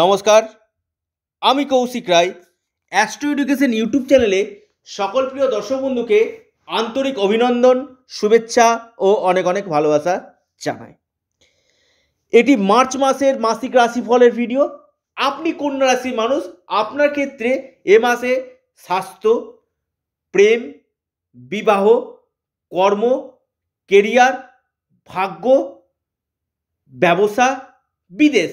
নমস্কার আমি Koushik Roy astro education YouTube চ্যানেলে সকল প্রিয় দর্শক বন্ধুকে আন্তরিক অভিনন্দন শুভেচ্ছা ও অনেক অনেক ভালোবাসা জানাই এটি মার্চ মাসের মাসিক রাশিফলের ভিডিও আপনি কোন রাশির মানুষ আপনার ক্ষেত্রে এ মাসে স্বাস্থ্য প্রেম বিবাহ কর্ম কেরিয়ার ভাগ্য ব্যবসা বিদেশ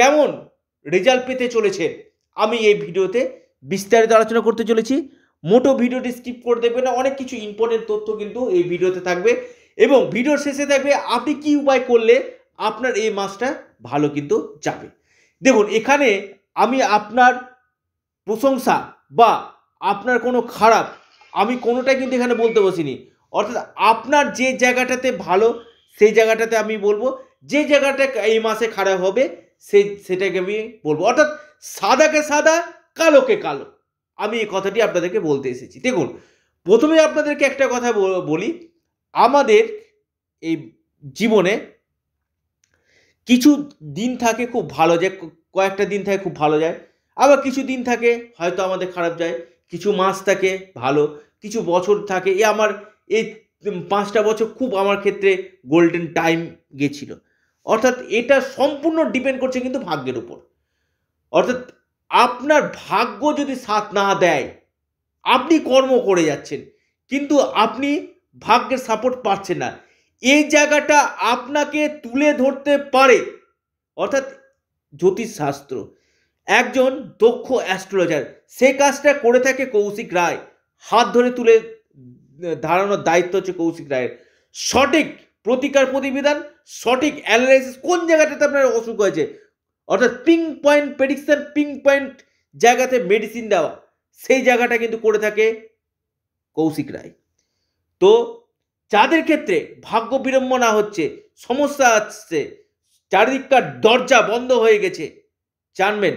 কেমন রেজাল্ট পেতে চলেছে আমি এই ভিডিওতে বিস্তারিত আলোচনা করতে চলেছি মোটো ভিডিওটি স্কিপ করে দেবে না অনেক কিছু ইম্পর্টেন্ট তথ্য কিন্তু এই ভিডিওতে থাকবে এবং ভিডিওর শেষে থাকবে আপনি কি উপায় করলে আপনার এই মাছটা ভালো কিন্তু যাবে দেখুন এখানে আমি আপনার প্রশংসা বা আপনার কোনো খারাপ আমি কোনোটাই কিন্তু এখানে বলতে বসিনি অর্থাৎ আপনার যে জায়গাটাতে ভালো সেই জায়গাটাতে আমি বলবো যে জায়গাটা এই মাসে খারাপ হবে সেই সেটাকে আমি বলবো অর্থাৎ সাদাকে সাদা কালোকে কালো আমি এই কথাটি আপনাদেরকে বলতে এসেছি দেখুন প্রথমে আপনাদেরকে একটা কথা বলি আমাদের এই জীবনে কিছু দিন থাকে খুব ভালো যায় কয়েকটা দিন থাকে খুব ভালো যায় আবার কিছু দিন থাকে হয়তো আমাদের খারাপ যায় কিছু মাস থাকে ভালো কিছু বছর থাকে এ আমার এই পাঁচটা বছর খুব আমার ক্ষেত্রে গোল্ডেন টাইম গেছিলো অর্থাৎ এটা সম্পূর্ণ ডিপেন্ড করছে কিন্তু ভাগ্যের উপর অর্থাৎ আপনার ভাগ্য যদি সাথ না দেয় আপনি কর্ম করে যাচ্ছেন কিন্তু আপনি ভাগ্যের সাপোর্ট পাচ্ছেন না এই জায়গাটা আপনাকে তুলে ধরতে পারে অর্থাৎ জ্যোতিষশাস্ত্র একজন দক্ষ অ্যাস্ট্রোলজার সে কাজটা করে থাকে কৌশিক রায় হাত ধরে তুলে ধারানোর দায়িত্ব হচ্ছে কৌশিক রায়ের সঠিক প্রতিকার প্রতিবিধান সঠিক অ্যানালাইসিস কোন জায়গাটাতে আপনার অসুখ হয়েছে অর্থাৎ pinpoint prediction pinpoint জায়গাতে মেডিসিন দেওয়া সেই জায়গাটা কিন্তু করে থাকে কৌশিক রায় তো যাদের ক্ষেত্রে ভাগ্য বিড়ম্বনা হচ্ছে সমস্যা আসছে চারিদিককার দরজা বন্ধ হয়ে গেছে জানবেন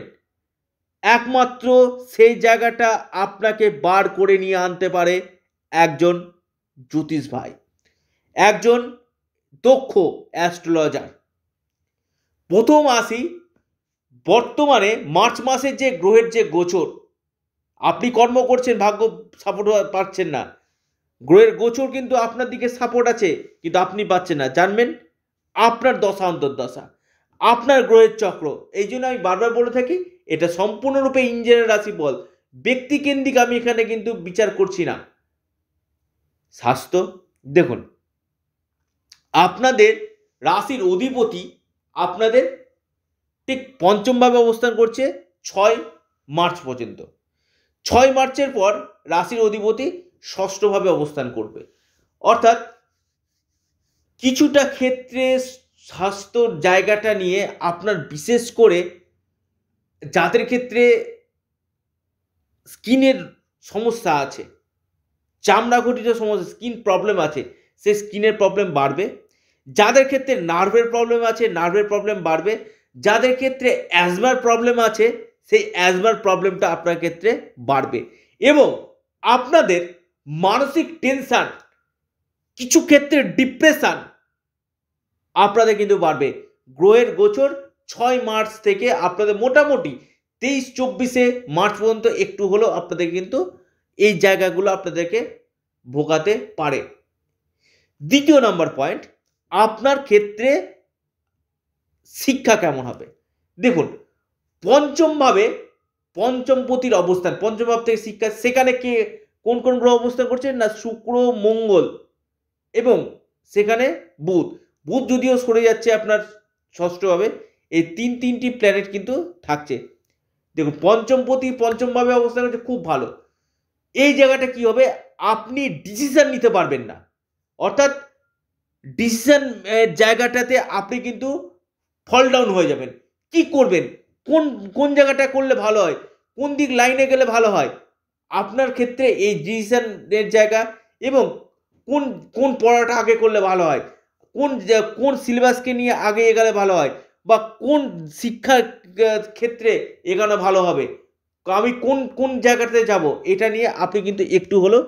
একমাত্র সেই জায়গাটা আপনাকে বার করে নিয়ে আনতে পারে একজন জ্যোতিষ ভাই একজন দক্ষ অ্যাস্ট্রোলজার প্রথম আসি বর্তমানে মার্চ মাসের যে গ্রহের যে গোচর আপনি কর্ম করছেন ভাগ্য সাপোর্ট পাচ্ছেন না গ্রহের গোচর কিন্তু আপনার দিকে সাপোর্ট আছে কিন্তু আপনি পাচ্ছেন না জানবেন আপনার দশা অন্তর্দশা আপনার গ্রহের চক্র এই জন্য আমি বারবার বলে থাকি এটা সম্পূর্ণরূপে ইঞ্জিনিয়ার বল ব্যক্তিকেন্দ্রিক আমি এখানে কিন্তু বিচার করছি না স্বাস্থ্য দেখুন আপনাদের রাশির অধিপতি আপনাদের ঠিক পঞ্চমভাবে অবস্থান করছে ছয় মার্চ পর্যন্ত ছয় মার্চের পর রাশির অধিপতি ষষ্ঠভাবে অবস্থান করবে অর্থাৎ কিছুটা ক্ষেত্রে স্বাস্থ্যর জায়গাটা নিয়ে আপনার বিশেষ করে যাদের ক্ষেত্রে স্কিনের সমস্যা আছে চামড়া ঘটিত সমস্যা স্কিন প্রবলেম আছে সে স্কিনের প্রবলেম বাড়বে যাদের ক্ষেত্রে নার্ভের প্রবলেম আছে নার্ভের প্রবলেম বাড়বে যাদের ক্ষেত্রে অ্যাজমার প্রবলেম আছে সেই অ্যাজমার প্রবলেমটা আপনার ক্ষেত্রে বাড়বে এবং আপনাদের মানসিক টেনশান কিছু ক্ষেত্রে ডিপ্রেশান আপনাদের কিন্তু বাড়বে গ্রহের গোচর ছয় মার্চ থেকে আপনাদের মোটামুটি তেইশ চব্বিশে মার্চ পর্যন্ত একটু হলেও আপনাদের কিন্তু এই জায়গাগুলো আপনাদেরকে ভোগাতে পারে দ্বিতীয় নাম্বার পয়েন্ট আপনার ক্ষেত্রে শিক্ষা কেমন হবে দেখুন পঞ্চমভাবে পঞ্চমপতির অবস্থান পঞ্চমভাব থেকে শিক্ষা সেখানে কে কোন কোন গ্রহ অবস্থান করছে না শুক্র মঙ্গল এবং সেখানে বুধ বুধ যদিও সরে যাচ্ছে আপনার ষষ্ঠভাবে এই তিন তিনটি প্ল্যানেট কিন্তু থাকছে দেখুন পঞ্চমপতি পঞ্চমভাবে অবস্থান করছে খুব ভালো এই জায়গাটা কি হবে আপনি ডিসিশন নিতে পারবেন না অর্থাৎ ডিসিশন জায়গাটাতে আপনি কিন্তু ফল ডাউন হয়ে যাবেন কি করবেন কোন কোন জায়গাটা করলে ভালো হয় কোন দিক লাইনে গেলে ভালো হয় আপনার ক্ষেত্রে এই ডিসিশনের জায়গা এবং কোন কোন পড়াটা আগে করলে ভালো হয় কোন কোন সিলেবাসকে নিয়ে আগে এগালে ভালো হয় বা কোন শিক্ষার ক্ষেত্রে এগানো ভালো হবে আমি কোন কোন জায়গাতে যাব এটা নিয়ে আপনি কিন্তু একটু হলো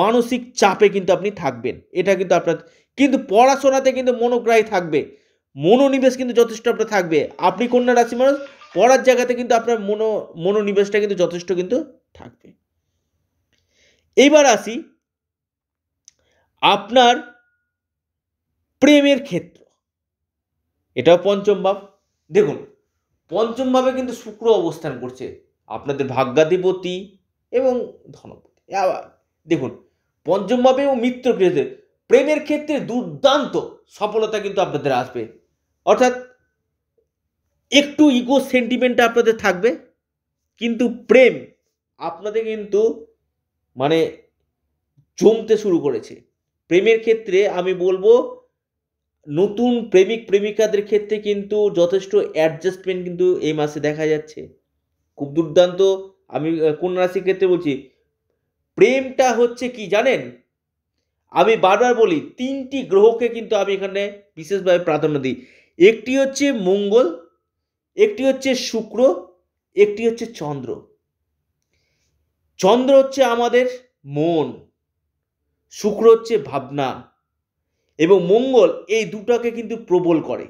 মানসিক চাপে কিন্তু আপনি থাকবেন এটা কিন্তু আপনার কিন্তু পড়াশোনাতে কিন্তু মনোগ্রাহী থাকবে মনোনিবেশ কিন্তু যথেষ্ট আপনার থাকবে আপনি কন্যা রাশি মানুষ পড়ার জায়গাতে কিন্তু আপনার মনো মনোনিবেশটা কিন্তু যথেষ্ট কিন্তু থাকবে এইবার আসি আপনার প্রেমের ক্ষেত্র এটাও পঞ্চম ভাব দেখুন পঞ্চম ভাবে কিন্তু শুক্র অবস্থান করছে আপনাদের ভাগ্যাধিপতি এবং ধনপতি দেখুন পঞ্চম ভাবে ও মিত্র গ্রহের প্রেমের ক্ষেত্রে দুর্দান্ত সফলতা কিন্তু আপনাদের আসবে অর্থাৎ একটু ইগো সেন্টিমেন্ট আপনাদের থাকবে কিন্তু প্রেম আপনাদের কিন্তু মানে জমতে শুরু করেছে প্রেমের ক্ষেত্রে আমি বলবো নতুন প্রেমিক প্রেমিকাদের ক্ষেত্রে কিন্তু যথেষ্ট অ্যাডজাস্টমেন্ট কিন্তু এই মাসে দেখা যাচ্ছে খুব দুর্দান্ত আমি কোন রাশির ক্ষেত্রে বলছি প্রেমটা হচ্ছে কি জানেন আমি বারবার বলি তিনটি গ্রহকে কিন্তু আমি এখানে বিশেষভাবে প্রাধান্য দিই একটি হচ্ছে মঙ্গল একটি হচ্ছে শুক্র একটি হচ্ছে চন্দ্র চন্দ্র হচ্ছে আমাদের মন শুক্র হচ্ছে ভাবনা এবং মঙ্গল এই দুটাকে কিন্তু প্রবল করে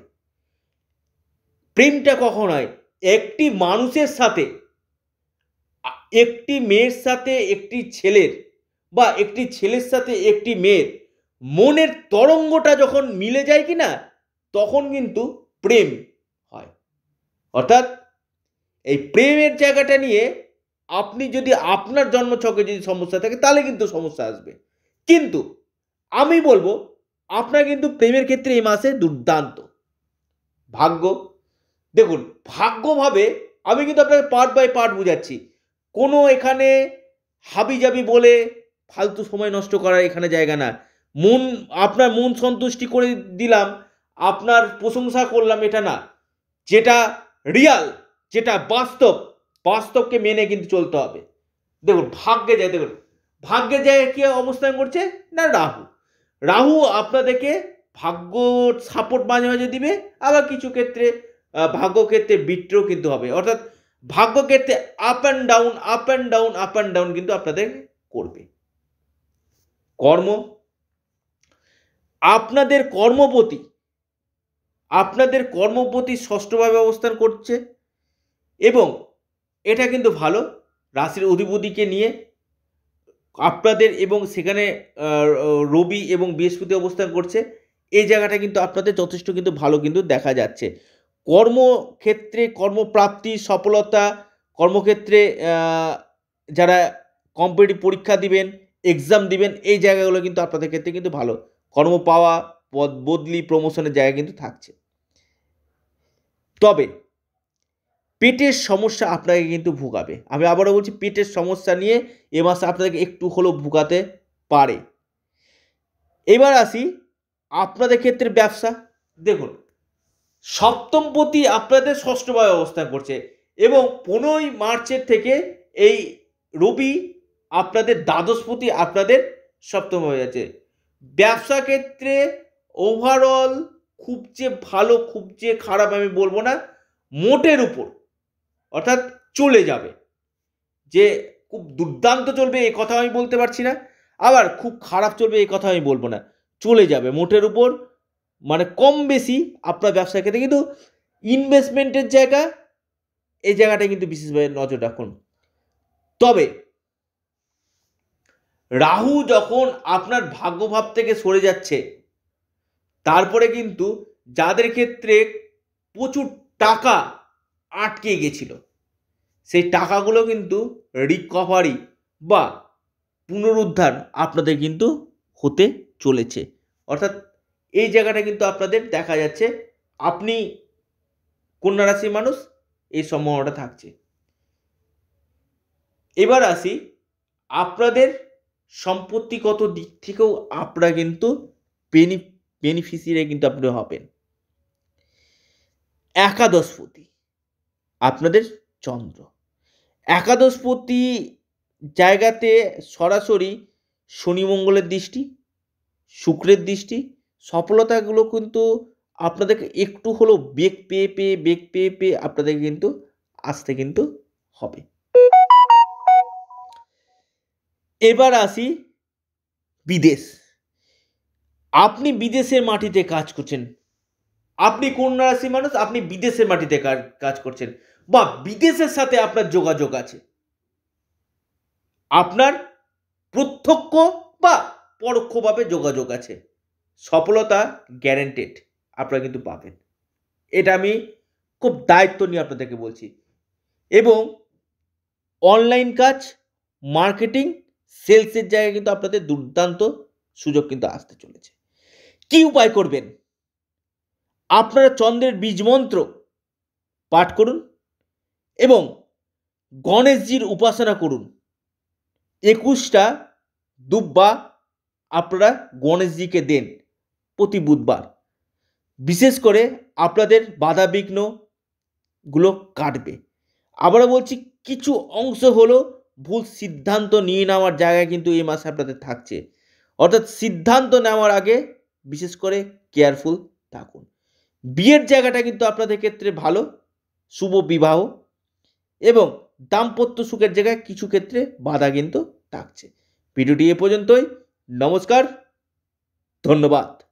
প্রেমটা কখন হয় একটি মানুষের সাথে একটি মেয়ের সাথে একটি ছেলের বা একটি ছেলের সাথে একটি মেয়ের মনের তরঙ্গটা যখন মিলে যায় কি না তখন কিন্তু প্রেম হয় অর্থাৎ এই প্রেমের জায়গাটা নিয়ে আপনি যদি আপনার জন্মছকে যদি সমস্যা থাকে তাহলে কিন্তু সমস্যা আসবে কিন্তু আমি বলবো আপনার কিন্তু প্রেমের ক্ষেত্রে এই মাসে দুর্দান্ত ভাগ্য দেখুন ভাগ্যভাবে আমি কিন্তু আপনাকে পার্ট বাই পার্ট বুঝাচ্ছি কোনো এখানে হাবিজাবি বলে ফালতু সময় নষ্ট করার এখানে জায়গা না মন আপনার মন সন্তুষ্টি করে দিলাম আপনার প্রশংসা করলাম এটা না যেটা রিয়াল যেটা বাস্তব বাস্তবকে মেনে কিন্তু চলতে হবে দেখুন ভাগ্যে যায় দেখুন ভাগ্যে যায় কে অবস্থান করছে না রাহু রাহু আপনাদেরকে ভাগ্য সাপোর্ট মাঝে মাঝে দিবে আবার কিছু ক্ষেত্রে ভাগ্য ক্ষেত্রে বিট্রও কিন্তু হবে অর্থাৎ ভাগ্য ক্ষেত্রে up and down up and down up and down কিন্তু আপনাদের করবে কর্ম আপনাদের কর্মপতি আপনাদের কর্মপতি ষষ্ঠভাবে অবস্থান করছে এবং এটা কিন্তু ভালো রাশির অধিপতিকে নিয়ে আপনাদের এবং সেখানে রবি এবং বৃহস্পতি অবস্থান করছে এই জায়গাটা কিন্তু আপনাদের যথেষ্ট কিন্তু ভালো কিন্তু দেখা যাচ্ছে কর্মক্ষেত্রে কর্মপ্রাপ্তি সফলতা কর্মক্ষেত্রে যারা কম্পিটিভ পরীক্ষা দিবেন এক্সাম দিবেন এই জায়গাগুলো কিন্তু আপনাদের ক্ষেত্রে কিন্তু ভালো কর্ম পাওয়া পদ বদলি প্রমোশনের জায়গা কিন্তু থাকছে তবে পেটের সমস্যা আপনাকে কিন্তু ভুগাবে আমি আবারও বলছি পেটের সমস্যা নিয়ে এ মাসে আপনাদেরকে একটু হলেও ভুগাতে পারে এবার আসি আপনাদের ক্ষেত্রে ব্যবসা দেখুন সপ্তম প্রতি আপনাদের ষষ্ঠভাবে অবস্থান করছে এবং পনেরোই মার্চের থেকে এই রবি আপনাদের দ্বাদশপতি আপনাদের সপ্তম হয়ে আছে ব্যবসা ক্ষেত্রে ওভারঅল খুব যে ভালো খুব যে খারাপ আমি বলবো না মোটের উপর অর্থাৎ চলে যাবে যে খুব দুর্দান্ত চলবে এ কথা আমি বলতে পারছি না আবার খুব খারাপ চলবে এই কথা আমি বলবো না চলে যাবে মোটের উপর মানে কম বেশি আপনার ব্যবসার ক্ষেত্রে কিন্তু ইনভেস্টমেন্টের জায়গা এই জায়গাটা কিন্তু বিশেষভাবে নজর রাখুন তবে রাহু যখন আপনার ভাগ্যভাব থেকে সরে যাচ্ছে তারপরে কিন্তু যাদের ক্ষেত্রে প্রচুর টাকা আটকে গেছিল সেই টাকাগুলো কিন্তু রিকভারি বা পুনরুদ্ধার আপনাদের কিন্তু হতে চলেছে অর্থাৎ এই জায়গাটা কিন্তু আপনাদের দেখা যাচ্ছে আপনি কন্যা রাশির মানুষ এই সম্ভাবনাটা থাকছে এবার আসি আপনাদের সম্পত্তিগত দিক থেকেও আপনারা কিন্তু বেনি বেনিফিশিয়ারি কিন্তু আপনারা হবেন একাদশপতি আপনাদের চন্দ্র একাদশপতি জায়গাতে সরাসরি শনি মঙ্গলের দৃষ্টি শুক্রের দৃষ্টি সফলতাগুলো কিন্তু আপনাদেরকে একটু হলেও বেগ পেয়ে পেয়ে বেগ পেয়ে পেয়ে আপনাদের কিন্তু আসতে কিন্তু হবে এবার আসি বিদেশ আপনি বিদেশের মাটিতে কাজ করছেন আপনি কোন রাশি মানুষ আপনি বিদেশের মাটিতে কাজ করছেন বা বিদেশের সাথে আপনার যোগাযোগ আছে আপনার প্রত্যক্ষ বা পরোক্ষভাবে যোগাযোগ আছে সফলতা গ্যারেন্টেড আপনারা কিন্তু পাবেন এটা আমি খুব দায়িত্ব নিয়ে আপনাদেরকে বলছি এবং অনলাইন কাজ মার্কেটিং সেলসের জায়গায় কিন্তু আপনাদের দুর্দান্ত সুযোগ কিন্তু আসতে চলেছে কি উপায় করবেন আপনারা চন্দ্রের বীজ মন্ত্র পাঠ করুন এবং গণেশজির উপাসনা করুন একুশটা দুব্বা আপনারা গণেশজিকে দেন প্রতি বুধবার বিশেষ করে আপনাদের বাধা বিঘ্নগুলো কাটবে আবারও বলছি কিছু অংশ হলো ভুল সিদ্ধান্ত নিয়ে নেওয়ার জায়গায় কিন্তু এই মাসে আপনাদের থাকছে অর্থাৎ সিদ্ধান্ত নেওয়ার আগে বিশেষ করে কেয়ারফুল থাকুন বিয়ের জায়গাটা কিন্তু আপনাদের ক্ষেত্রে ভালো শুভ বিবাহ এবং দাম্পত্য সুখের জায়গায় কিছু ক্ষেত্রে বাধা কিন্তু থাকছে ভিডিওটি এ পর্যন্তই নমস্কার ধন্যবাদ